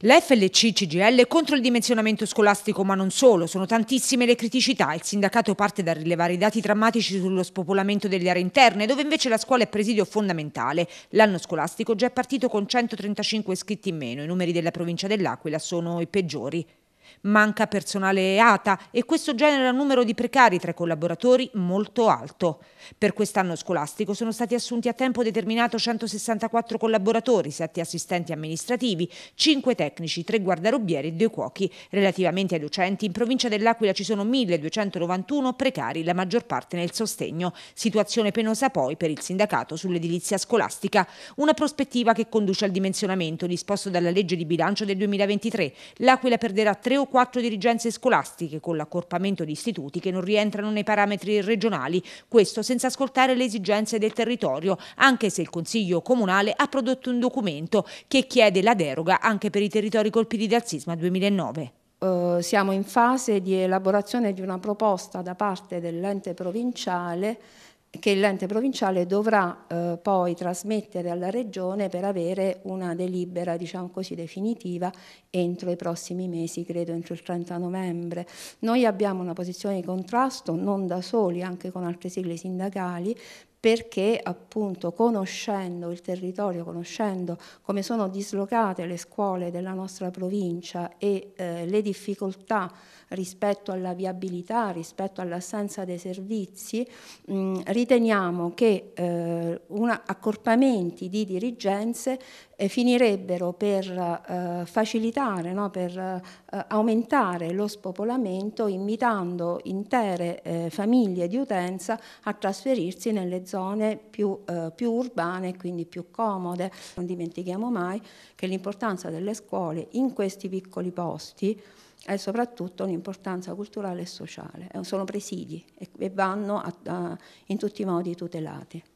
L'FLC-CGL contro il dimensionamento scolastico, ma non solo, sono tantissime le criticità. Il sindacato parte dal rilevare i dati drammatici sullo spopolamento delle aree interne, dove invece la scuola è presidio fondamentale. L'anno scolastico già è partito con 135 iscritti in meno, i numeri della provincia dell'Aquila sono i peggiori. Manca personale ATA e questo genera un numero di precari tra i collaboratori molto alto. Per quest'anno scolastico sono stati assunti a tempo determinato 164 collaboratori, 7 assistenti amministrativi, 5 tecnici, 3 guardarobieri e 2 cuochi. Relativamente ai docenti, in provincia dell'Aquila ci sono 1291 precari, la maggior parte nel sostegno. Situazione penosa poi per il sindacato sull'edilizia scolastica. Una prospettiva che conduce al dimensionamento disposto dalla legge di bilancio del 2023. L'Aquila perderà 3 tre o quattro dirigenze scolastiche con l'accorpamento di istituti che non rientrano nei parametri regionali, questo senza ascoltare le esigenze del territorio, anche se il Consiglio Comunale ha prodotto un documento che chiede la deroga anche per i territori colpiti dal sisma 2009 eh, siamo in fase di elaborazione di una proposta da parte dell'ente provinciale che l'ente provinciale dovrà eh, poi trasmettere alla Regione per avere una delibera diciamo così, definitiva entro i prossimi mesi, credo entro il 30 novembre. Noi abbiamo una posizione di contrasto, non da soli, anche con altre sigle sindacali, perché appunto conoscendo il territorio, conoscendo come sono dislocate le scuole della nostra provincia e eh, le difficoltà rispetto alla viabilità, rispetto all'assenza dei servizi, mh, riteniamo che eh, eh, una, accorpamenti di dirigenze eh, finirebbero per eh, facilitare, no? per eh, aumentare lo spopolamento, invitando intere eh, famiglie di utenza a trasferirsi nelle zone più, più urbane e quindi più comode. Non dimentichiamo mai che l'importanza delle scuole in questi piccoli posti e soprattutto un'importanza culturale e sociale. Sono presidi e vanno a, a, in tutti i modi tutelati.